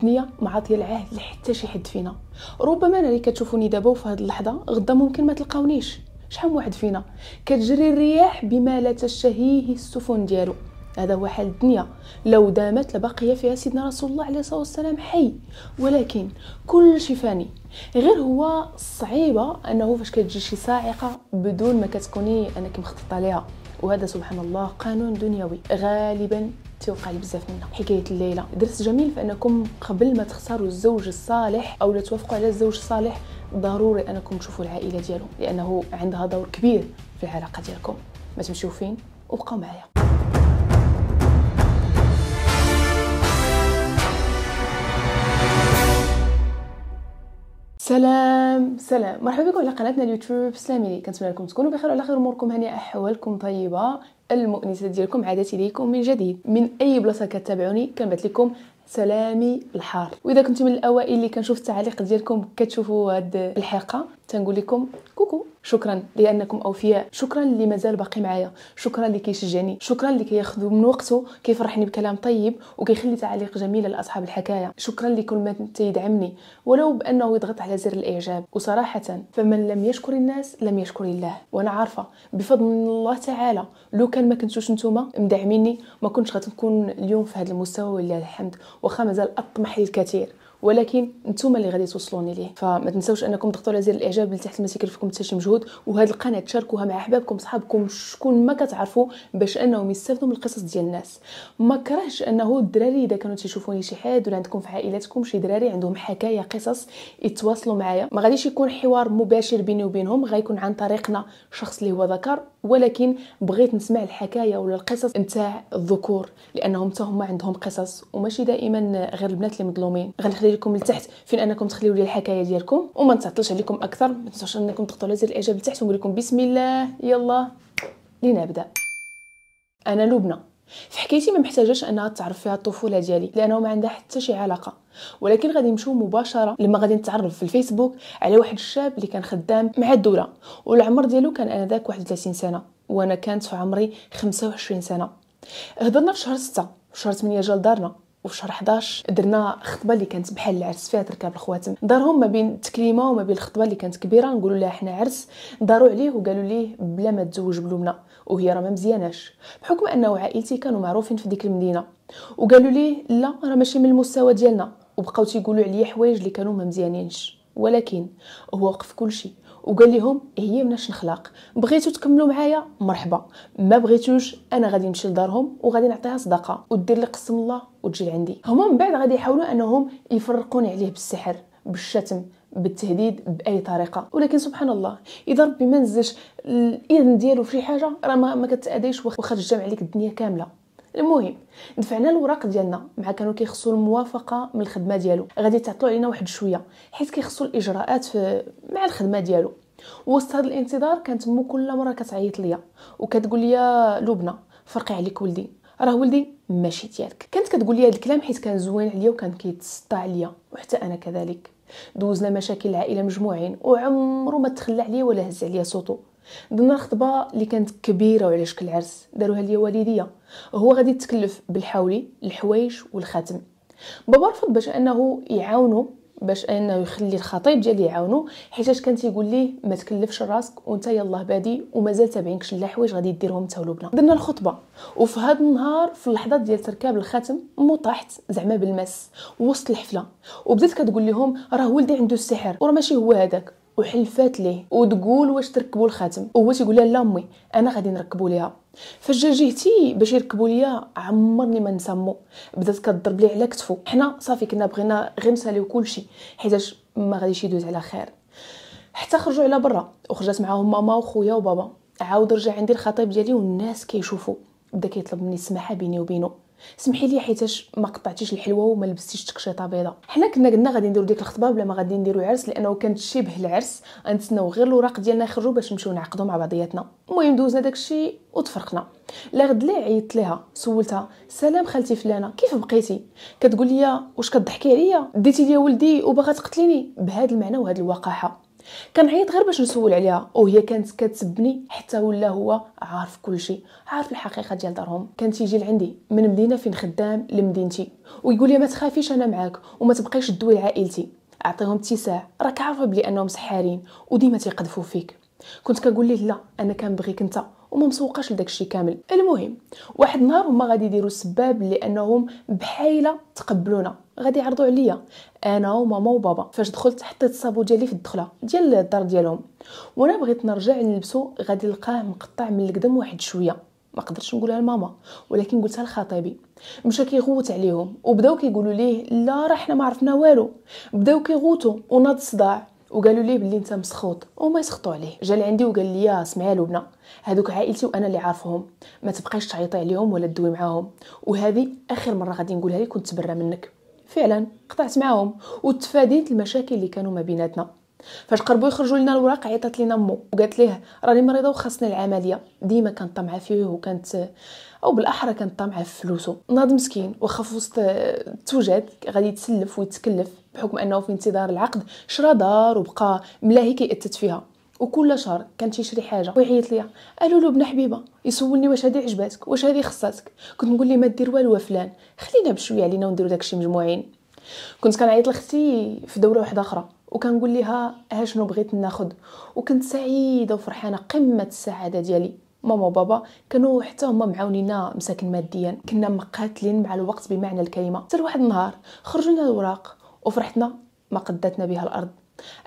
الدنيا ما العهد لحتى شي حد فينا ربما انا اللي كتشوفوني دابا وفي هذه اللحظه غدا ممكن ما تلقاونيش شحال واحد فينا كتجري الرياح بما لا تشتهيه السفن ديالو هذا هو حال الدنيا لو دامت لبقي فيها سيدنا رسول الله عليه الصلاه والسلام حي ولكن كل شي فاني غير هو صعيبه انه فاش كتجي شي صاعقه بدون ما كتكوني انك مخططه ليها وهذا سبحان الله قانون دنيوي غالبا تيوقع لي بزاف منها حكايه الليله درس جميل في انكم قبل ما تختاروا الزوج الصالح او توافقوا على الزوج الصالح ضروري انكم تشوفوا العائله ديالهم لانه عندها دور كبير في العلاقه ديالكم ما تمشيو فين وبقاو معايا سلام سلام مرحبا بكم على قناتنا اليوتيوب سلاميني كنتمنى لكم تكونوا بخير وعلى خير اموركم هانئه احوالكم طيبه المؤنسه ديالكم عادت اليكم من جديد من اي بلاصه كتابعوني كنبعث لكم سلامي الحار واذا كنتم من الاوائل اللي كنشوف التعاليق ديالكم كتشوفوا هاد الحلقه تنقول لكم كوكو شكرا لانكم اوفياء شكرا اللي مازال باقي معايا شكرا اللي كيشجعني شكرا اللي كياخذ من وقته كيفرحني بكلام طيب وكيخلي تعليق جميله لاصحاب الحكايه شكرا لكل من تيدعمني ولو بانه يضغط على زر الاعجاب وصراحه فمن لم يشكر الناس لم يشكر الله وانا عارفه بفضل الله تعالى لو كان ما كنتوش نتوما مدعميني ما كنتش غتكون اليوم في هذا المستوى ولله الحمد واخا مازال اطمح للكثير ولكن نتوما اللي غادي توصلوني ليه فما تنساوش انكم تضغطوا على زر الاعجاب اللي تحت لما تيكلفكم حتى شي مجهود وهذه القناه تشاركوها مع احبابكم صحابكم شكون ما كتعرفوا باش انهم يستافدوا من القصص ديال الناس ما كرهش انه الدراري اذا كانوا تيشوفوني شي حد ولا عندكم في عائلاتكم شي دراري عندهم حكايه قصص يتواصلوا معايا ما غاديش يكون حوار مباشر بيني وبينهم غيكون عن طريقنا شخص اللي هو ذكر ولكن بغيت نسمع الحكايه ولا القصص نتاع الذكور لانهم حتى عندهم قصص وماشي دائما غير البنات اللي مظلومين غنخلي لكم لتحت فين انكم تخليو لي الحكايه ديالكم وما نتعطلش عليكم اكثر ما تنساوش انكم تضغطوا على زر الاعجاب لتحت ونقول لكم بسم الله يلا لنبدا انا لبنى في حكايتي ما محتاجاش انها تعرف فيها الطفوله ديالي لانه ما عندها حتى شي علاقه ولكن غادي نمشيو مباشره لما غادي نتعرف في الفيسبوك على واحد الشاب اللي كان خدام مع الدوله والعمر ديالو كان انا ذاك 31 سنه وانا كانت في عمري 25 سنه هضرنا في شهر 6 شهر 8 جا لدارنا وشهر شهر 11 درنا خطبه اللي كانت بحال العرس فيها تركاب الخواتم دارهم ما بين التكليمه وما بين الخطبه اللي كانت كبيره نقولوا لها حنا عرس داروا عليه وقالوا ليه بلا ما تزوج بلومنا وهي راه ما مزياناش بحكم انه عائلتي كانوا معروفين في ديك المدينه وقالوا ليه لا راه ماشي من المستوى ديالنا وبقاو تيقولوا عليا حوايج اللي كانوا ما مزيانينش ولكن هو وقف كل شيء وقال لهم هي مناش نخلاق بغيتو تكملوا معايا مرحبا ما بغيتوش انا غادي نمشي لدارهم وغادي نعطيها صدقه ودير لي قسم الله وتجي لعندي هما من بعد غادي يحاولوا انهم يفرقون عليه بالسحر بالشتم بالتهديد باي طريقه ولكن سبحان الله اذا ربي ما نزلش الاذن ديالو في حاجه راه ما كتاديش واخا تجمع عليك الدنيا كامله المهم دفعنا الوراق ديالنا مع كانوا كيخصوا الموافقه من الخدمه ديالو غادي تعطلوا علينا واحد شويه حيت كيخصوا الاجراءات في مع الخدمه ديالو وسط هذا الانتظار كانت مو كل مره كتعيط ليا وكتقول لي لبنى فرقي عليك ولدي راه ولدي ماشي ديالك كانت كتقول لي هذا الكلام حيت كان زوين عليا وكان كيتسطى عليا وحتى انا كذلك دوزنا مشاكل العائله مجموعين وعمرو ما تخلى عليا ولا هز عليا صوتو درنا الخطبه اللي كانت كبيره وعلى شكل عرس داروها ليا والديا هو غادي يتكلف بالحولي الحوايج والخاتم بابا رفض باش انه يعاونو باش انه يخلي الخطيب ديالي يعاونو حيتاش كان تيقول ليه ما تكلفش راسك وانت يلاه بادي ومازال تابعينك شي حوايج غادي ديرهم انت ولبنى درنا الخطبه وفي هذا النهار في اللحظه ديال تركاب الخاتم طاحت زعما بالمس وسط الحفله وبدات كتقول لهم راه ولدي عنده السحر وراه ماشي هو هذاك وحلفات ليه وتقول واش تركبوا الخاتم وهو تيقول لها لا امي انا غادي نركبوا ليها فجا جهتي باش يركبوا ليا عمرني ما نسمو بدات كضرب لي على كتفو حنا صافي كنا بغينا غير نساليو كلشي حيتاش ما غاديش يدوز على خير حتى خرجوا على برا وخرجت معاهم ماما وخويا وبابا عاود رجع عندي الخطيب ديالي والناس كيشوفوا بدا كيطلب مني السماحه بيني وبينه سمحي لي حيتاش ما قطعتيش الحلوه وما لبستيش تكشيطه بيضاء حنا كنا قلنا غادي نديرو ديك الخطبه بلا ما غادي نديرو عرس لانه كانت شبه العرس غنتسناو غير الوراق ديالنا يخرجوا باش نمشيو نعقدو مع بعضياتنا المهم دوزنا داكشي وتفرقنا لا غد لي عيطت ليها سولتها سلام خالتي فلانه كيف بقيتي كتقول لي واش كضحكي عليا ديتي لي ولدي وباغا تقتليني بهذا المعنى وهذه الوقاحه كنعيط غير باش نسول عليها وهي كانت كتسبني حتى ولا هو عارف كلشي عارف الحقيقه ديال دارهم كان تيجي لعندي من مدينه فين خدام لمدينتي ويقول لي ما تخافيش انا معاك وما تبقيش دوي لعائلتي اعطيهم اتساع راك عارفه بلي انهم سحارين وديما تيقذفوا فيك كنت كنقول ليه لا انا كنبغيك انت وما مسوقاش لداك الشيء كامل المهم واحد النهار هما غادي يديروا سباب لانهم بحايله تقبلونا غادي يعرضوا عليا انا وماما وبابا فاش دخلت حطيت الصابو ديالي في الدخله ديال الدار ديالهم وانا بغيت نرجع نلبسو غادي نلقاه مقطع من القدم واحد شويه ما قدرتش نقولها لماما ولكن قلتها لخطيبي مشى كيغوت عليهم وبداو كيقولوا ليه لا راه حنا ما عرفنا والو بداو كيغوتوا وناض صداع وقالوا ليه بلي انت مسخوط وما يسخطوا عليه جا لعندي وقال لي اسمعي لبنى هذوك عائلتي وانا اللي عارفهم ما تبقايش تعيطي عليهم ولا تدوي معاهم وهذه اخر مره غادي نقولها لك ونتبرى منك فعلا قطعت معاهم وتفاديت المشاكل اللي كانوا ما بيناتنا فاش قربوا يخرجوا لنا الوراق عيطت لينا مو وقالت ليه راني مريضه وخاصني العمليه ديما كانت طامعه فيه وكانت او بالاحرى كانت طامعه في فلوسه ناض مسكين واخا فوسط وسط التوجد غادي يتسلف ويتكلف بحكم انه في انتظار العقد شرا دار وبقى ملاهي كيأتت فيها وكل شهر كان تيشري حاجه ويعيط ليا قالوا له ابن حبيبه يسولني واش هذه عجباتك واش هذه خصاتك كنت نقول ليه ما دير والو فلان خلينا بشويه علينا ونديرو داكشي مجموعين كنت كنعيط لختي في دوره واحده اخرى وكنقول لها ها شنو بغيت ناخد وكنت سعيده وفرحانه قمه السعاده ديالي ماما وبابا كانوا حتى هما معاونينا مساكن ماديا كنا مقاتلين مع الوقت بمعنى الكلمه حتى واحد النهار خرجنا الوراق وفرحتنا ما قدتنا بها الارض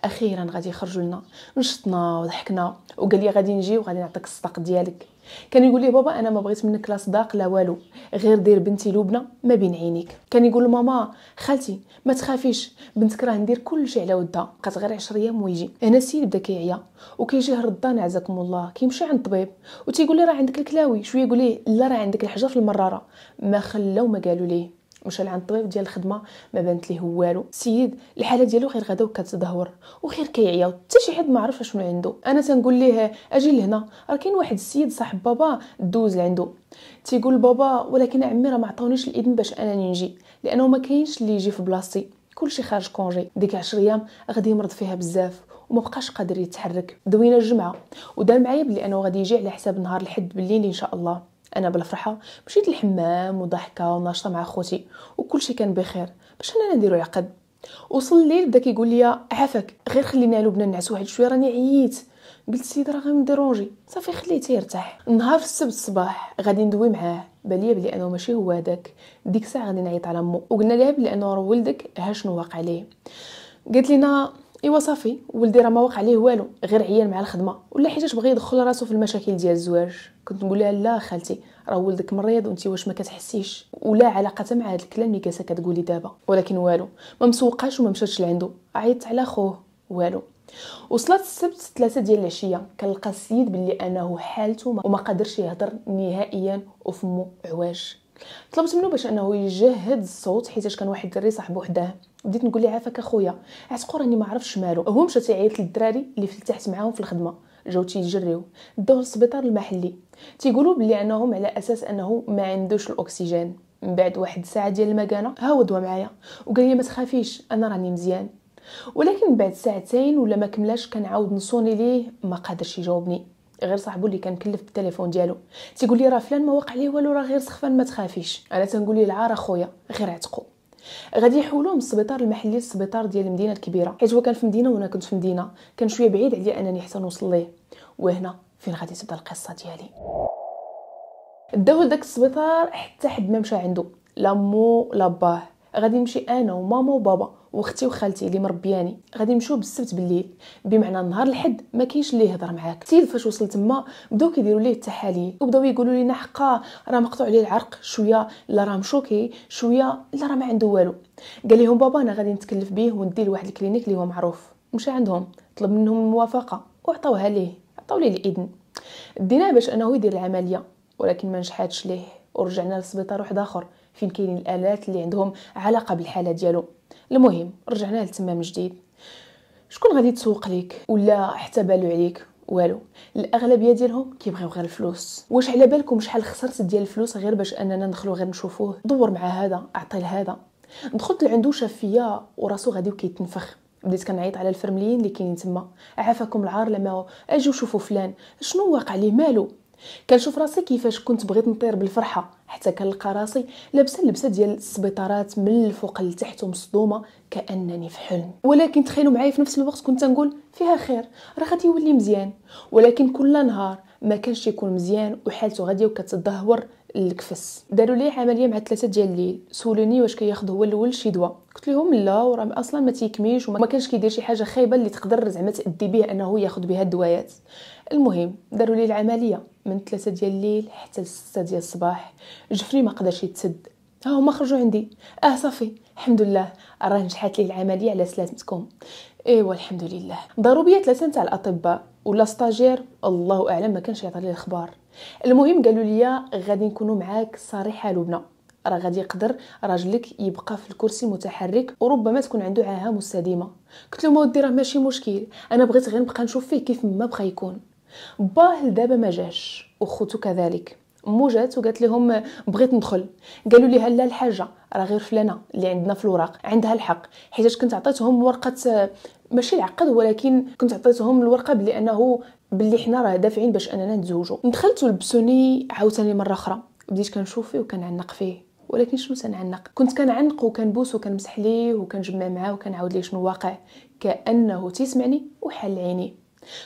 اخيرا غادي يخرجوا لنا نشطنا وضحكنا وقال لي غادي نجي وغادي نعطيك الصداق ديالك كان يقول لي بابا انا ما بغيت منك لا صداق لا والو غير دير بنتي لبنى ما بين عينيك كان يقول ماما خالتي ما تخافيش بنتك راه ندير كل شيء على ودها بقات غير 10 ايام ويجي هنا السيد بدا كيعيا وكيجيه ردان عزكم الله كيمشي عند الطبيب وتيقول لي راه عندك الكلاوي شويه يقول لي لا راه عندك الحجر في المراره ما خلاو ما قالوا ليه مشى لعند الطبيب ديال الخدمه ما بانت ليه والو السيد الحاله ديالو غير غدا وكتدهور وغير كيعيا حتى شي حد ما عرفش شنو عنده انا تنقول ليه اجي لهنا راه كاين واحد السيد صاحب بابا دوز لعندو تيقول بابا ولكن عمي راه ما عطاونيش الاذن باش انا نجي لانه ما كاينش اللي يجي في بلاصتي كلشي خارج كونجي ديك 10 ايام غادي يمرض فيها بزاف وما بقاش قادر يتحرك دوينا الجمعه ودار معايا بلي انه غادي يجي على حساب نهار الحد بالليل ان شاء الله انا بالفرحه مشيت للحمام وضحكه وناشطه مع خوتي شيء كان بخير باش انا نديرو العقد وصل الليل بدا كيقول لي عافاك غير خلينا لبنى نعس واحد شويه راني عييت قلت سيد راه غيمديرونجي صافي خليته يرتاح نهار في السبت الصباح غادي ندوي معاه بالي بلي انه ماشي هو هذاك ديك الساعه غادي نعيط على مو وقلنا لها بلي انه ولدك ها شنو واقع ليه قالت لينا ايوا صافي ولدي راه ما وقع عليه والو غير عيان مع الخدمه ولا حيتاش بغى يدخل راسو في المشاكل ديال الزواج كنت نقول لها لا خالتي راه ولدك مريض وانت واش ما كتحسيش ولا علاقه مع هذا الكلام اللي جالسه كتقولي دابا ولكن والو ما مسوقاش وما مشاتش لعندو عيطت على خوه والو وصلت السبت ثلاثة ديال العشية كنلقى السيد باللي انه حالته وما قادرش يهضر نهائيا وفمو عواج طلبت منه باش انه يجهد الصوت حيت كان واحد الدري صاحبو حداه بديت نقول ليه عافاك اخويا عتقو راني ما عرفتش مالو هو مشى تيعيط للدراري اللي فلتحت معاهم في الخدمه جاو تيجريو داوه للسبيطار المحلي تيقولوا بلي انهم على اساس انه ما عندوش الاكسجين من بعد واحد الساعه ديال المكانه ها هو دوا معايا وقال لي ما تخافيش انا راني مزيان ولكن بعد ساعتين ولا ما كملاش كنعاود نصوني ليه ما قادرش يجاوبني غير صاحبو اللي كان كلف بالتليفون ديالو تيقول لي راه فلان ما وقع ليه والو راه غير سخفان ما تخافيش انا تنقول ليه العار اخويا غير عتقو غادي يحولوه من السبيطار المحلي للسبيطار ديال المدينه الكبيره حيت هو كان في مدينه وانا كنت في مدينه كان شويه بعيد عليا انني حتى نوصل ليه وهنا فين غادي تبدا القصه ديالي داو لداك السبيطار حتى حد ما مشى عنده لا مو لا باه غادي نمشي انا وماما وبابا واختي وخالتي اللي مربياني غادي نمشيو بالسبت بالليل بمعنى نهار الحد ما كاينش اللي يهضر معاك تيل فاش وصل تما بداو كيديروا ليه التحاليل وبداو يقولوا لينا حقا راه مقطوع عليه العرق شويه لا راه مشوكي شويه لا راه ما عنده والو قال لهم بابا انا غادي نتكلف بيه وندي لواحد الكلينيك اللي هو معروف مشى عندهم طلب منهم الموافقه وعطاوها ليه عطاو ليه الاذن ديناه باش انه يدير العمليه ولكن ما نجحاتش ليه ورجعنا للسبيطار واحد اخر فين كاينين الالات اللي عندهم علاقه بالحاله ديالو المهم رجعنا لتما من جديد شكون غادي تسوق ليك ولا حتى بالو عليك والو الاغلبيه ديالهم كيبغيو غير الفلوس واش على بالكم شحال خسرت ديال الفلوس غير باش اننا ندخلو غير نشوفوه دور مع هذا اعطي لهذا دخلت لعندو شاف فيا وراسو غادي كيتنفخ بديت كنعيط على الفرمليين اللي كاينين تما عافاكم العار لما اجيو شوفوا فلان شنو واقع ليه مالو كنشوف راسي كيفاش كنت بغيت نطير بالفرحه حتى كنلقى راسي لابسه لبسه ديال السبيطارات من الفوق لتحت ومصدومه كانني في حلم ولكن تخيلوا معايا في نفس الوقت كنت نقول فيها خير راه غادي يولي مزيان ولكن كل نهار ما كانش يكون مزيان وحالته غاديه وكتدهور الكفس داروا لي عمليه مع ثلاثه ديال الليل سولوني واش كياخذ هو الاول شي دواء قلت لهم لا وراه اصلا ما تيكميش وما كانش كيدير شي حاجه خايبه اللي تقدر زعما تادي بها انه ياخذ بها الدوايات المهم داروا لي العمليه من ثلاثة ديال الليل حتى لستة ديال الصباح جفري ما قدرش يتسد ها هما خرجوا عندي اه صافي الحمد لله راه نجحت لي العمليه على سلامتكم ايوا الحمد لله ضروا ثلاثه نتاع الاطباء ولا ستاجير الله اعلم ما كانش يعطي لي الخبار المهم قالوا لي غادي نكونوا معاك صريحه لبنى راه غادي يقدر راجلك يبقى في الكرسي متحرك وربما تكون عنده عاهه مستديمه قلت له ودي راه ماشي مشكل انا بغيت غير نبقى نشوف فيه كيف ما بغى يكون باه دابا ما جاش وخوتو كذلك مو جات وقالت لهم بغيت ندخل قالوا لي هلا الحاجه راه غير فلانه اللي عندنا في الوراق عندها الحق حيت كنت عطيتهم ورقه ماشي العقد ولكن كنت عطيتهم الورقه بلي انه باللي حنا راه دافعين باش اننا نتزوجوا دخلت لبسوني عاوتاني مره اخرى بديت كنشوف فيه وكنعنق فيه ولكن شنو تنعنق كنت كنعنق وكنبوس وكنمسح ليه وكنجمع معاه وكنعاود ليه شنو واقع كانه تيسمعني وحل عيني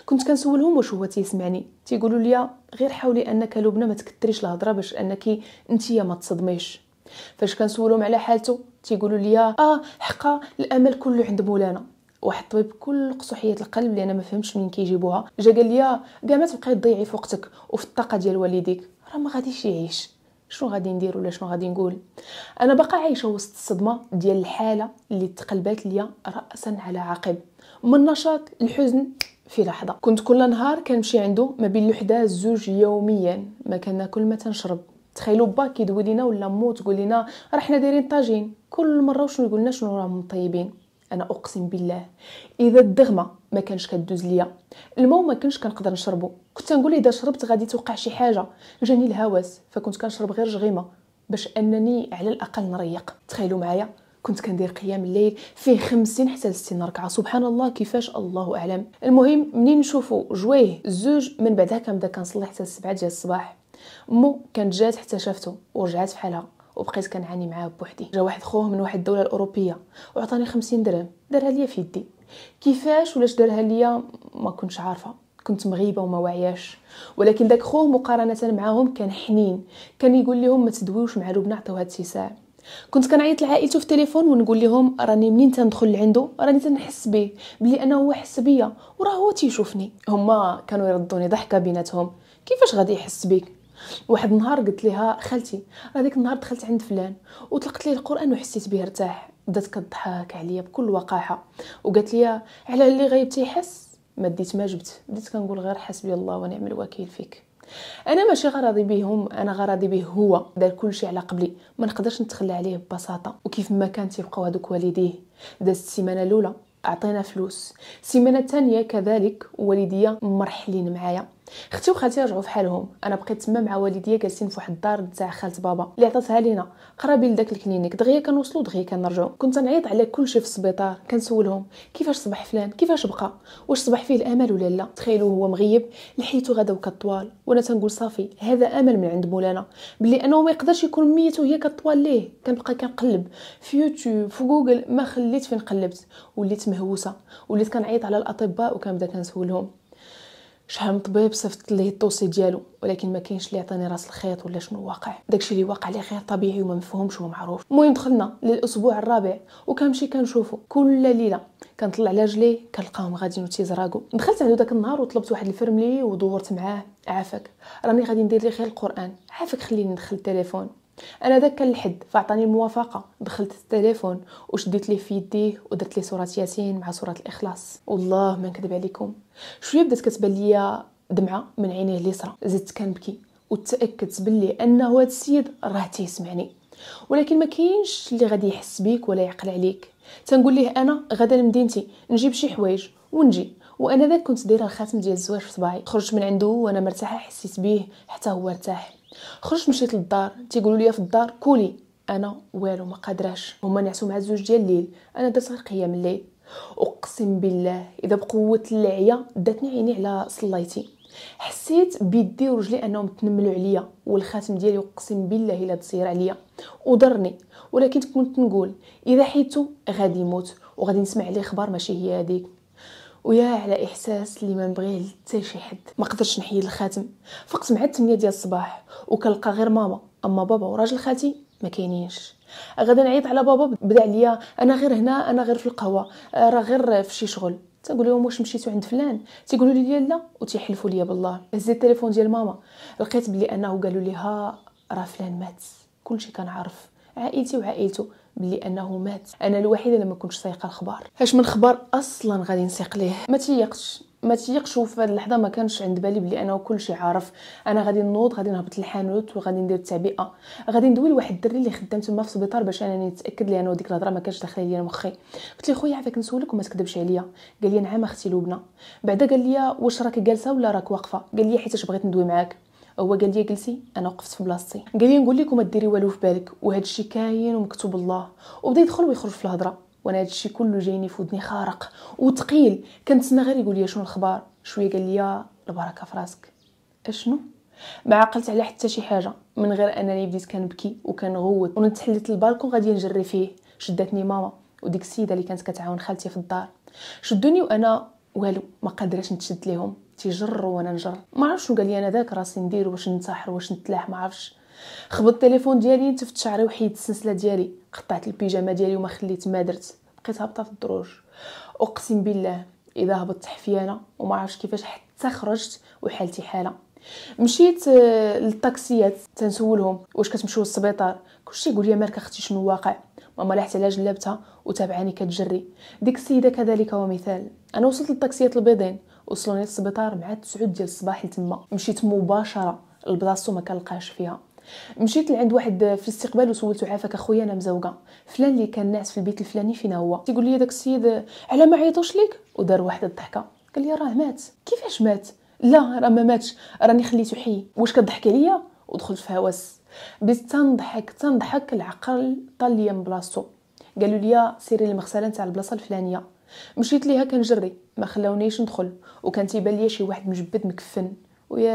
كنت كنسولهم واش هو تيسمعني تيقولوا لي غير حاولي انك لبنى ما تكثريش الهضره باش انك انتيا ما تصدميش فاش كنسولهم على حالته تيقولوا لي اه حقا الامل كله عند مولانا واحد الطبيب كل قصوحيه القلب اللي انا ما فهمتش منين كيجيبوها جا قال لي كاع آه، ما تبقاي تضيعي في وقتك وفي الطاقه ديال والديك راه ما غاديش يعيش شنو غادي ندير ولا شنو غادي نقول انا باقا عايشه وسط الصدمه ديال الحاله اللي تقلبات ليا راسا على عقب من نشاط الحزن في لحظه كنت كل نهار كنمشي عنده ما بين الوحده الزوج يوميا ما كل ما تنشرب تخيلوا با كيدوي لينا ولا مو تقول لينا راه حنا دايرين طاجين كل مره وشنو يقولنا شنو راهم طيبين انا اقسم بالله اذا الدغمه ما كانش كدوز ليا الماء ما كانش كنقدر نشربه كنت نقول اذا شربت غادي توقع شي حاجه جاني الهوس فكنت كنشرب غير جغيمه باش انني على الاقل نريق تخيلوا معايا كنت كندير قيام الليل فيه خمسين حتى لستين ركعه سبحان الله كيفاش الله اعلم المهم منين نشوفوا جويه زوج من بعدها كنبدا كنصلي حتى السبعه ديال الصباح مو كانت جات حتى شافته ورجعات فحالها وبقيت كنعاني معاه بوحدي جا واحد خوه من واحد الدوله الاوروبيه وعطاني خمسين درهم دارها ليا في يدي كيفاش ولاش دارها ليا ما كنتش عارفه كنت مغيبه وما واعياش ولكن داك خوه مقارنه معاهم كان حنين كان يقول لهم ما تدويوش مع لبنى عطيوها التساع كنت كنعيط لعائلته في التليفون ونقول لهم راني منين تندخل لعندو راني تنحس به بلي انا هو حس بيا وراه هو تيشوفني هما كانوا يردوني ضحكه بيناتهم كيفاش غادي يحس بيك واحد النهار قلت لها خالتي راه ديك النهار دخلت عند فلان وطلقت لي القران وحسيت به ارتاح بدات كضحك عليا بكل وقاحه وقالت لي على اللي غايب تيحس ما ديت ما جبت بديت كنقول غير حسبي الله ونعم الوكيل فيك انا ماشي غراضي بهم انا غراضي به هو دار كلشي على قبلي ما نقدرش نتخلى عليه ببساطه وكيف ما كان تيبقاو هذوك والديه دازت السيمانه الاولى اعطينا فلوس السيمانه الثانيه كذلك والديا مرحلين معايا اختي وخالتي رجعوا في حالهم انا بقيت تما مع والديا جالسين فواحد الدار تاع خالت بابا اللي عطاتها لينا قرابين لداك الكلينيك دغيا كنوصلوا دغيا كنرجعوا كنت نعيط على كلشي في السبيطار كنسولهم كيفاش صبح فلان كيفاش بقى واش صبح فيه الامل ولا لا تخيلوا هو مغيب لحيتو غدا وكطوال وانا تنقول صافي هذا امل من عند مولانا بلي انه ما يقدرش يكون ميت هي كطوال ليه كنبقى كنقلب في يوتيوب في جوجل ما خليت فين قلبت وليت مهووسه وليت كنعيط على الاطباء وكنبدا كنسولهم شحال من طبيب صيفط ليه الطوسي ديالو ولكن ما كاينش اللي عطاني راس الخيط ولا شنو واقع داكشي اللي واقع لي غير طبيعي وما مفهومش وما معروف المهم دخلنا للاسبوع الرابع وكنمشي كنشوفو كل ليله كنطلع على رجلي كنلقاهم غاديين وتيزراقو دخلت عندو داك النهار وطلبت واحد الفرملي ودورت معاه عافاك راني غادي ندير لي غير القران عافاك خليني ندخل التليفون انا ذاك كان الحد فاعطاني الموافقه دخلت التليفون وشديت ليه في يديه ودرت ليه صوره ياسين مع صوره الاخلاص والله ما نكذب عليكم شويه بدات كتبان ليا دمعه من عينيه اليسرى زدت كنبكي وتاكدت باللي انه هذا السيد راه تيسمعني ولكن ما كاينش اللي غادي يحس بيك ولا يعقل عليك تنقول ليه انا غدا لمدينتي نجيب شي حوايج ونجي وانا ذاك كنت دايره الخاتم ديال الزواج في صباعي خرجت من عنده وانا مرتاحه حسيت بيه حتى هو ارتاح خرجت مشيت للدار تيقولوا لي في الدار كولي انا والو ما قادراش هما نعسوا مع الزوج ديال الليل انا درت غير قيام الليل اقسم بالله اذا بقوه العيا داتني عيني على صليتي حسيت بيدي ورجلي انهم تنملوا عليا والخاتم ديالي اقسم بالله الا تصير عليا وضرني ولكن كنت نقول اذا حيتو غادي يموت وغادي نسمع عليه خبر ماشي هي هذيك ويا على احساس اللي ما نبغيه حتى شي حد ما قدرتش نحيد الخاتم فقت مع 8 ديال الصباح وكنلقى غير ماما اما بابا وراجل خالتي ما كاينينش غادي نعيط على بابا بدا عليا انا غير هنا انا غير في القهوه راه غير في شي شغل تقول لهم واش مشيتو عند فلان تيقولوا لي لا وتيحلفوا لي بالله هزيت التليفون ديال ماما لقيت بلي انه قالوا ليها راه فلان مات كلشي كنعرف عائلتي وعائلته بلي انه مات انا الوحيده اللي ما كنتش سايقه الخبر اش من خبر اصلا غادي نسيق ليه ما تيقش ما تيقش وفي هذه اللحظه ما كانش عند بالي بلي انا كلشي عارف انا غادي نوض غادي نهبط للحانوت وغادي ندير التعبئه غادي ندوي لواحد الدري اللي خدام تما في السبيطار باش انا نتاكد لي انا ديك الهضره ما كانش داخله ليا مخي قلت لي خويا عافاك نسولك وما تكذبش عليا قال لي نعم اختي لبنى بعدا قال لي واش راك جالسه ولا راك واقفه قال لي حيتاش بغيت ندوي معاك هو قال لي جلسي انا وقفت في بلاصتي قال لي نقول لكم ديري والو في بالك وهذا الشيء كاين ومكتوب الله وبدا يدخل ويخرج في الهضره وانا هذا الشيء كله جايني في ودني خارق وثقيل كنتسنى غير يقول لي شنو الخبار شويه قال لي البركه في راسك اشنو ما عقلت على حتى شي حاجه من غير انني بديت كنبكي وكنغوت ونتحلت البالكون غادي نجري فيه شدتني ماما وديك السيده اللي كانت كتعاون خالتي في الدار شدوني وانا والو ما قادرش نتشد ليهم تيجر وانا نجر ما شنو قال لي انا ذاك راسي ندير واش ننتحر واش نتلاح ما عرفش خبط التليفون ديالي نتفت شعري وحيد السلسله ديالي قطعت البيجامه ديالي وما خليت ما درت بقيت هابطه في الدروج اقسم بالله اذا هبطت حفيانه وما عرفش كيفاش حتى خرجت وحالتي حاله مشيت آه، للطاكسيات تنسولهم واش كتمشيو للسبيطار كلشي يقول لي مالك اختي شنو واقع ماما لاحت على جلابتها وتابعاني كتجري ديك السيده كذلك ومثال انا وصلت للطاكسيات البيضين وصلوني للسبيطار مع 9 ديال الصباح لتما مشيت مباشره لبلاصتو ما كنلقاش فيها مشيت لعند واحد في الاستقبال وسولتو عافاك اخويا انا مزوقه فلان اللي كان ناعس في البيت الفلاني فينا هو تيقول لي داك السيد على ما عيطوش ليك ودار واحد الضحكه قال لي راه مات كيفاش مات لا راه ما ماتش راني خليته حي واش كضحك عليا ودخلت في هوس بديت تنضحك تنضحك العقل طال ليا من بلاصتو قالوا لي سيري للمغسله نتاع البلاصه الفلانيه مشيت ليها كنجري ما خلاونيش ندخل وكان تيبان ليا شي واحد مجبد مكفن ويا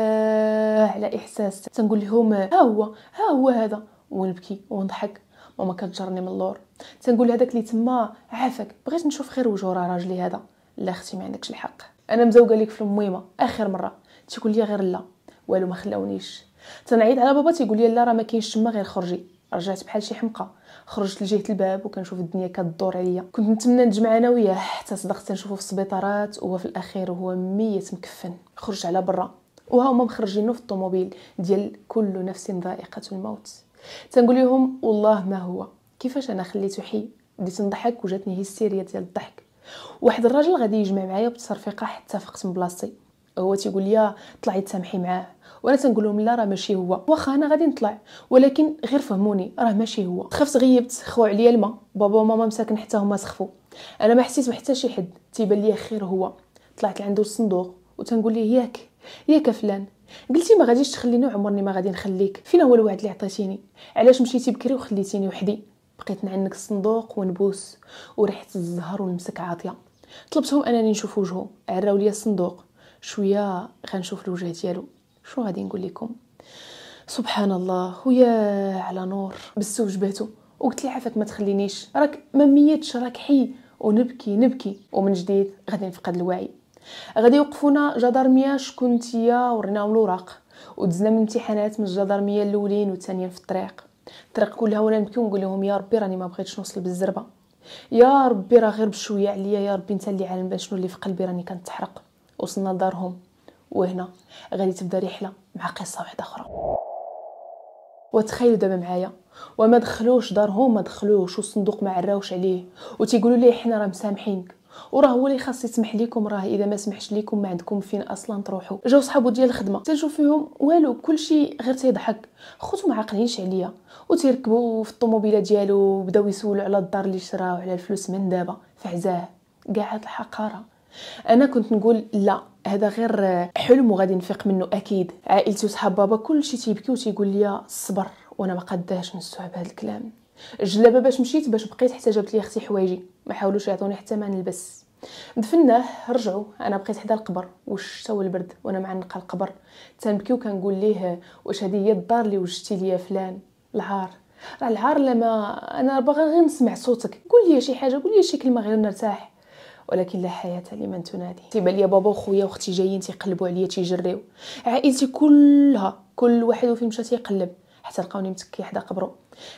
على احساس تنقول لهم ها هو ها هو هذا ونبكي ونضحك ماما كتجرني من اللور تنقول هذاك اللي تما عافاك بغيت نشوف خير وجهه راه راجلي هذا لا اختي ما عندكش الحق انا مزوقه ليك في الميمه اخر مره تيقول لي غير لا والو ما خلاونيش تنعيط على بابا تيقول لي لا راه ما كاينش تما غير خرجي رجعت بحال شي حمقى خرجت لجهه الباب وكنشوف الدنيا كدور عليا كنت نتمنى نجمع انا وياه حتى صدقت نشوفه في السبيطارات وهو في الاخير هو ميت مكفن خرج على برا وها هما مخرجينو في الطوموبيل ديال كل نفس ذائقه الموت تنقول لهم والله ما هو كيفاش انا خليته حي بديت نضحك وجاتني هيستيريا ديال الضحك واحد الراجل غادي يجمع معايا بالتصرفيقه حتى فقت من بلاصتي هو تيقول لي طلعي تسامحي معاه وانا تنقول لهم لا راه ماشي هو واخا انا غادي نطلع ولكن غير فهموني راه ماشي هو خفت غيبت خو عليا الماء بابا وماما مساكن حتى هما سخفوا انا ما حسيت بحتى شي حد تيبان ليا خير هو طلعت لعندو الصندوق وتنقول ليه ياك ياك فلان قلتي ما غاديش تخليني وعمرني ما غادي نخليك فين هو الوعد اللي عطيتيني علاش مشيتي بكري وخليتيني وحدي بقيت نعنك الصندوق ونبوس وريحه الزهر والمسك عاطيه طلبتهم انني نشوف وجهه عراو ليا الصندوق شويه غنشوف الوجه ديالو شنو غادي نقول لكم سبحان الله خويا على نور بزو جبهتو وقلت لي عافاك ما تخلينيش راك ما ميتش راك حي ونبكي نبكي ومن جديد غادي نفقد الوعي غادي يوقفونا جدارميه نتيا وريناهم الوراق ودزنا من امتحانات من الجدارميه الاولين والثانيين في الطريق الطريق كلها وانا نبكي ونقول لهم يا ربي راني ما بغيتش نوصل بالزربه يا ربي راه غير بشويه عليا يا ربي انت اللي عالم شنو اللي في قلبي راني كنتحرق وصلنا لدارهم وهنا غادي تبدا رحله مع قصه واحده اخرى وتخيلوا دابا معايا وما دخلوش دارهم ما دخلوش والصندوق ما عراوش عليه وتيقولوا ليه حنا راه مسامحينك وراه هو اللي خاص يسمح لكم راه اذا ما سمحش لكم ما عندكم فين اصلا تروحوا جاو صحابو ديال الخدمه تنشوف فيهم والو كلشي غير تيضحك خوتو ما عاقلينش عليا وتيركبوا في الطوموبيله ديالو وبداو يسولوا على الدار اللي شراه وعلى الفلوس من دابا فعزاه كاع هاد الحقاره انا كنت نقول لا هذا غير حلم وغادي نفيق منه اكيد عائلتي وصحاب بابا كلشي تيبكي وتيقول لي الصبر وانا ما قداش نستوعب هذا الكلام الجلابه باش مشيت باش بقيت حتى جابت لي اختي حوايجي ما حاولوش يعطوني حتى ما نلبس دفناه رجعوا انا بقيت حدا القبر والشتا والبرد وانا معنقه القبر تنبكي وكنقول ليه واش هذه هي الدار اللي وجدتي ليا فلان العار راه العار لما انا باغا غير نسمع صوتك قول لي شي حاجه قول لي شي كلمه غير نرتاح ولكن لا حياة لمن تنادي تيبا ليا بابا وخويا واختي جايين تيقلبوا عليا تيجريو عائلتي كلها كل واحد وفين مشى تيقلب حتى لقاوني متكي حدا قبرو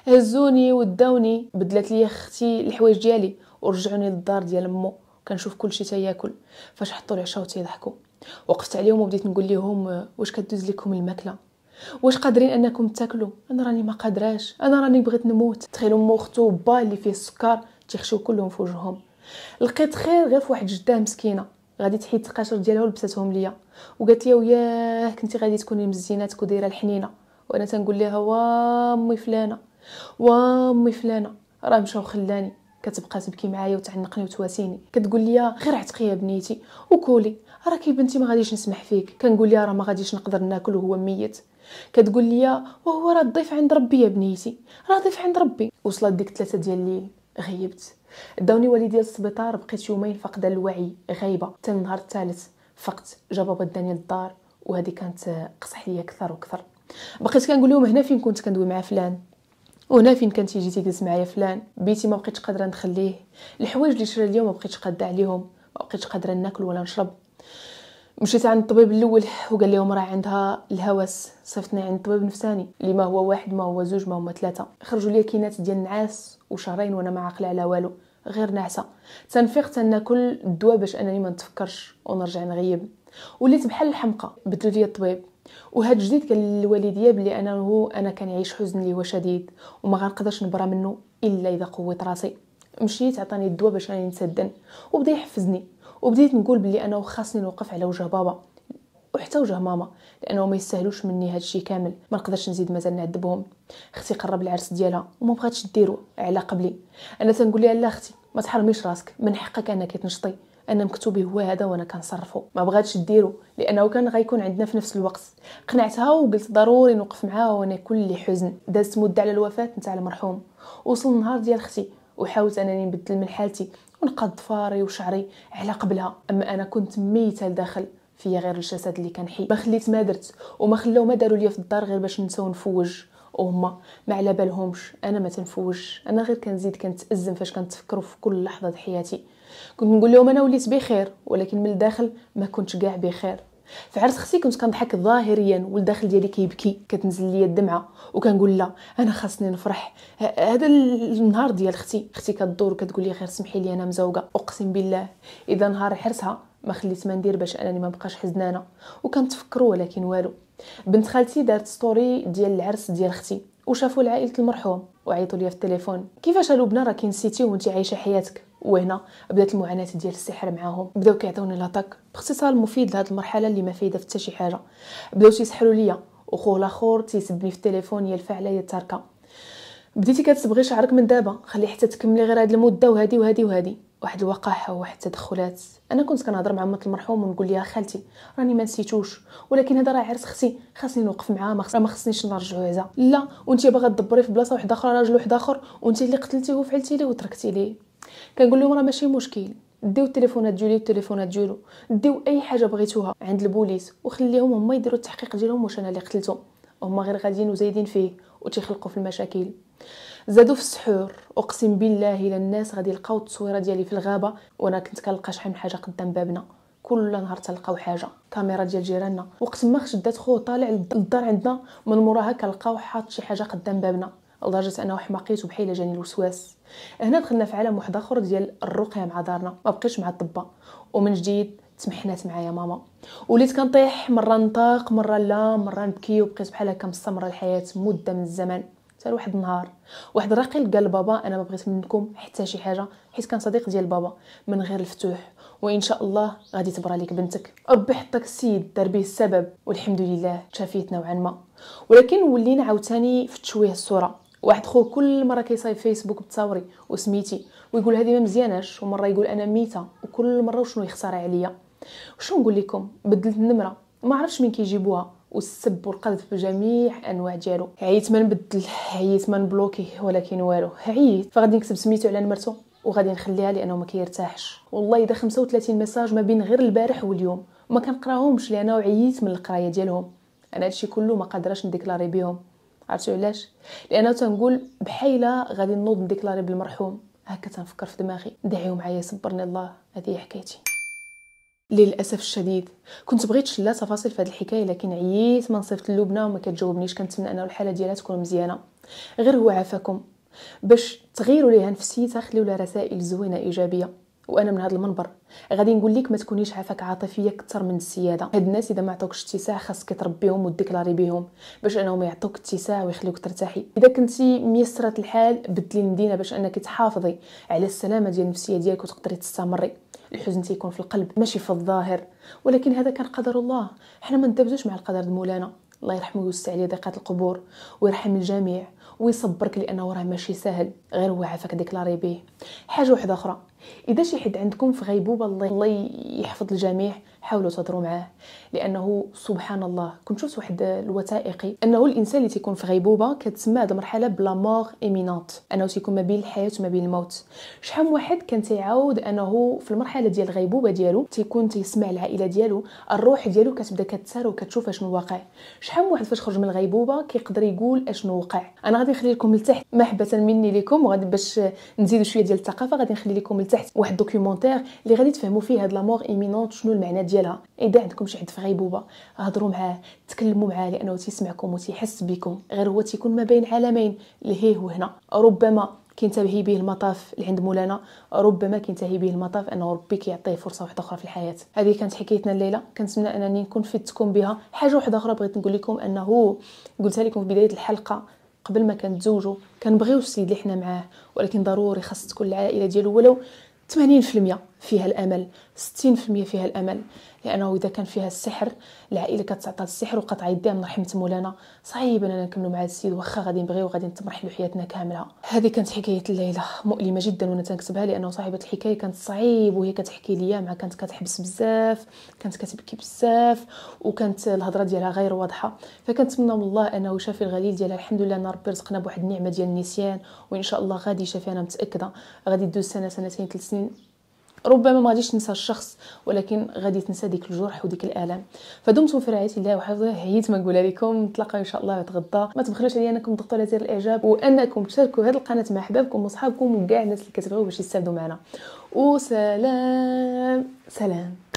هزوني وداوني بدلات ليا اختي الحوايج ديالي ورجعوني للدار ديال مو كنشوف كلشي تياكل فاش حطوا العشاء وتيضحكوا وقفت عليهم وبديت نقول لهم واش كدوز لكم الماكله واش قادرين انكم تاكلوا انا راني ما قادراش انا راني بغيت نموت تخيلوا مو اختو با اللي فيه السكر تيخشيو كلهم في وجههم لقيت خير غير فواحد جداه مسكينه غادي تحيد القشر ديالها ولبساتهم ليا وقالت لي وياه كنتي غادي تكوني مزيناتك ودايره الحنينه وانا تنقول لها امي فلانه وا امي فلانه راه مشاو خلاني كتبقى تبكي معايا وتعنقني وتواسيني كتقول لي غير عتقي يا بنيتي وكولي راكي بنتي ما غاديش نسمح فيك كنقول لها راه ما غاديش نقدر ناكل وهو ميت كتقول لي وهو راه ضيف عند ربي يا بنيتي راه ضيف عند ربي وصلت ديك ثلاثة ديال الليل غيبت داوني والدي للسبيطار بقيت يومين فاقده الوعي غايبه حتى النهار الثالث فقت جا بابا داني للدار وهذه كانت قصح ليا اكثر واكثر بقيت كنقول لهم هنا فين كنت كندوي مع فلان وهنا فين كانت يجي تجلس معايا فلان بيتي ما بقيتش قادره نخليه الحوايج اللي شرا اليوم ما بقيتش قاده عليهم ما بقيتش قادره ناكل ولا نشرب مشيت عند الطبيب الاول وقال لهم راه عندها الهوس صيفطني عند الطبيب النفساني اللي ما هو واحد ما هو زوج ما هما ثلاثه خرجوا لي كينات ديال النعاس وشهرين وانا ما عاقله على والو غير ناعسه تنفيق تناكل الدواء باش انني ما نتفكرش ونرجع نغيب وليت بحال الحمقى بدلو ليا الطبيب وهاد جديد قال لوالديا بلي انا هو انا كنعيش حزن اللي هو شديد وما غنقدرش نبرى منه الا اذا قويت راسي مشيت عطاني الدواء باش راني نسدن وبدا يحفزني وبديت نقول بلي انا وخاصني نوقف على وجه بابا وحتى وجه ماما لانه ما يستاهلوش مني هذا الشيء كامل ما نقدرش نزيد مازال نعذبهم اختي قرب العرس ديالها وما بغاتش ديرو على قبلي انا تنقول لها لا اختي ما تحرميش راسك من حقك انك تنشطي انا مكتوبي هو هذا وانا كنصرفو ما بغاتش ديرو لانه كان غيكون عندنا في نفس الوقت قنعتها وقلت ضروري نوقف معاها وانا كل حزن دازت مده على الوفاه نتاع المرحوم وصل النهار ديال اختي وحاولت انني نبدل من حالتي ونقاد فاري وشعري على قبلها اما انا كنت ميته لداخل فيا غير الجسد اللي حي ما خليت ما درت وما خلاو ما داروا ليا في الدار غير باش نساو نفوج وهما ما على بالهمش انا ما تنفوج انا غير كنزيد كنتازم فاش كنتفكروا في كل لحظه د حياتي كنت نقول لهم انا وليت بخير ولكن من الداخل ما كنتش كاع بخير في عرس اختي كنت كنضحك ظاهريا والداخل ديالي كيبكي كتنزل ليا الدمعه وكنقول لا انا خاصني نفرح هذا النهار ديال اختي اختي كدور وكتقول لي غير سمحي لي انا مزوقه اقسم بالله اذا نهار حرسها ما خليت ما ندير باش انني ما بقاش حزنانه وكنتفكروا ولكن والو بنت خالتي دارت ستوري ديال العرس ديال اختي وشافوا العائله المرحوم وعيطوا لي في التليفون كيفاش لبنى راكي نسيتي وانت عايشه حياتك وهنا بدات المعاناه ديال السحر معاهم بداو كيعطوني لاطاك باختصار مفيد لهاد المرحله اللي ما فايده حتى شي حاجه بداو تيسحروا ليا وخوه الاخر تيسبني في التليفون يا الفاعله يا التاركه بديتي كتصبغي شعرك من دابا خلي حتى تكملي غير هاد المده وهادي وهادي وهادي واحد الوقاحه وواحد التدخلات انا كنت كنهضر مع مات المرحوم ونقول لها خالتي راني ما نسيتوش ولكن هذا راه عرس خصي خاصني نوقف معاه ما خصنيش نرجعو هذا لا وانت باغا تدبري في بلاصه واحده اخرى راجل واحد اخر وانت اللي قتلتيه وفعلتي ليه وتركتي ليه كنقول لهم راه ماشي مشكل ديو التليفونات ديالي والتليفونات ديالو ديو اي حاجه بغيتوها عند البوليس وخليهم هما يديروا التحقيق ديالهم واش انا اللي قتلتو هما غير غاديين وزايدين فيه وتيخلقوا في المشاكل زادوا في السحور اقسم بالله الا الناس غادي يلقاو التصويره ديالي في الغابه وانا كنت كنلقى شحال من حاجه قدام بابنا كل نهار تلقاو حاجه كاميرا ديال جيراننا وقت ما خشدات خوه طالع للدار عندنا من موراها كنلقاو حاط شي حاجه قدام بابنا لدرجه انه حماقيت وبحيلة جاني الوسواس هنا دخلنا في عالم واحد اخر ديال الرقيه مع دارنا ما بقيتش مع الطبه ومن جديد تمحنات معايا ماما وليت كنطيح مره نطاق مره لا مره نبكي وبقيت بحال هكا مستمره الحياه مده من الزمن حتى واحد النهار واحد الراقي قال لبابا انا ما بغيت منكم حتى شي حاجه حيت كان صديق ديال بابا من غير الفتوح وان شاء الله غادي تبرى لك بنتك ربي حطك السيد دار به السبب والحمد لله تشافيت نوعا ما ولكن ولينا عاوتاني في تشويه الصوره واحد خو كل مره كيصايب فيسبوك بتصاوري وسميتي ويقول هذه ما مزياناش ومره يقول انا ميته وكل مره وشنو يختار عليا شنو نقول لكم بدلت النمره ما عرفش من كيجيبوها والسب والقذف بجميع انواع ديالو عييت ما نبدل عييت ما نبلوكي ولكن والو عييت فغادي نكتب سميتو على مرتو وغادي نخليها لانه ما كيرتاحش والله اذا 35 ميساج ما بين غير البارح واليوم ما كنقراهمش لانه عييت من القرايه ديالهم انا هادشي كله ما قادراش نديكلاري بهم عرفتوا علاش لانه تنقول بحيله غادي نوض نديكلاري بالمرحوم هكا تنفكر في دماغي دعيو معايا صبرني الله هذه حكايتي للاسف الشديد كنت بغيت شلا تفاصيل في هذه الحكايه لكن عييت ما نصيفط لبنى وما كتجاوبنيش كنتمنى انه الحاله ديالها تكون مزيانه غير هو عافاكم باش تغيروا ليها نفسيتها خليوا لها رسائل زوينه ايجابيه وانا من هذا المنبر غادي نقول لك ما تكونيش عافاك عاطفيه اكثر من السياده هاد الناس اذا ما عطوكش اتساع خاصك تربيهم وديكلاري بهم باش انهم يعطوك اتساع ويخليوك ترتاحي اذا كنتي ميسره الحال بدلي المدينه باش انك تحافظي على السلامه ديال النفسيه ديالك وتقدري تستمري الحزن تيكون في القلب ماشي في الظاهر ولكن هذا كان قدر الله حنا ما نتبزوش مع القدر مولانا الله يرحمه ويوسع عليه ضيقات القبور ويرحم الجميع ويصبرك لانه راه ماشي سهل غير هو عافاك ديكلاري به حاجه واحده اخرى اذا شي حد عندكم في غيبوبه الله الله يحفظ الجميع حاولوا تهضروا معاه لانه سبحان الله كنت شفت واحد الوثائقي انه الانسان اللي تيكون في غيبوبه كتسمى هذه المرحله بلا مور ايمينونت انه تيكون ما بين الحياه وما بين الموت شحال واحد كان تيعاود انه في المرحله ديال الغيبوبه ديالو تيكون تيسمع العائله ديالو الروح ديالو كتبدا كتسار وكتشوف اشنو واقع شحال واحد فاش خرج من الغيبوبه كيقدر يقول اشنو وقع انا غادي نخلي لكم لتحت محبه مني لكم وغادي باش نزيدوا شويه ديال الثقافه غادي نخلي لكم لتحت تحت واحد دوكيومونتير اللي غادي تفهموا فيه هاد لامور ايمينونت شنو المعنى ديالها اذا عندكم شي حد في غيبوبه هضروا معاه تكلموا معاه لانه تيسمعكم وتيحس بكم غير هو تيكون ما بين عالمين اللي وهنا ربما كينتهي به المطاف اللي عند مولانا ربما كينتهي به المطاف انه ربي كيعطيه فرصه واحده اخرى في الحياه هذه كانت حكايتنا الليله كنتمنى انني نكون فدتكم بها حاجه واحده اخرى بغيت نقول لكم انه قلتها لكم في بدايه الحلقه قبل ما كنتزوجوا كنبغيو السيد اللي حنا معاه ولكن ضروري خاص تكون العائله ديالو ولو 80% فيها الامل 60% فيها الامل لانه اذا كان فيها السحر العائله كتعطى السحر وقطع يديها من رحمه مولانا صعيب اننا نكملوا مع السيد واخا غادي نبغيو وغادي نتمرحلوا حياتنا كامله هذه كانت حكايه الليله مؤلمه جدا وانا تنكتبها لانه صاحبه الحكايه كانت صعيب وهي كتحكي ليا مع كانت كتحبس بزاف كانت كتبكي بزاف وكانت الهضره ديالها غير واضحه فكنتمنى من الله انه شافي الغليل ديالها الحمد لله ان ربي رزقنا بواحد النعمه ديال النسيان وان شاء الله غادي يشافي انا متاكده غادي يدوز سنه سنتين ثلاث سنين ربما ما غاديش تنسى الشخص ولكن غادي تنسى ديك الجرح وديك الالم فدمتم في رعايه الله وحفظه هيت ما نقولها لكم نتلاقاو ان شاء الله غدا ما تبخلوش عليا انكم تضغطوا على زر الاعجاب وانكم تشاركوا هذه القناه مع احبابكم واصحابكم وكاع الناس اللي كتبغيو باش يستافدوا معنا وسلام سلام